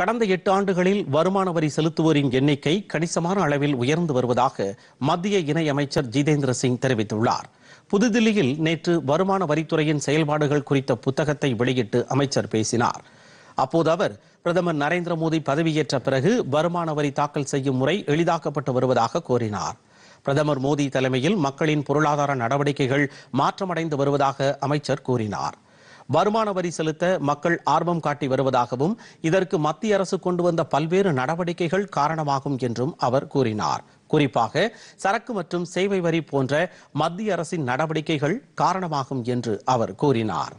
கடந்த எட்டு ஆண்டுகளில் வருமான வரி செலுத்துவோரின் எண்ணிக்கை கணிசமான அளவில் உயர்ந்து வருவதாக மத்திய இணையமைச்சர் ஜிதேந்திர சிங் தெரிவித்துள்ளார் புதுதில்லியில் நேற்று வருமான வரித்துறையின் செயல்பாடுகள் குறித்த புத்தகத்தை வெளியிட்டு அமைச்சர் பேசினார் அப்போது அவர் பிரதமர் நரேந்திர மோடி பதவியேற்ற பிறகு வருமான வரி தாக்கல் செய்யும் முறை எளிதாக்கப்பட்டு வருவதாக கூறினார் பிரதமர் மோடி தலைமையில் மக்களின் பொருளாதார நடவடிக்கைகள் மாற்றமடைந்து வருவதாக அமைச்சர் கூறினார் வருமான வரி செலுத்த மக்கள் ஆர்வம் காட்டி வருவதாகவும் இதற்கு மத்திய அரசு கொண்டு வந்த பல்வேறு நடவடிக்கைகள் காரணமாகும் என்றும் அவர் கூறினார் குறிப்பாக சரக்கு மற்றும் சேவை வரி போன்ற மத்திய அரசின் நடவடிக்கைகள் காரணமாகும் என்று அவர் கூறினார்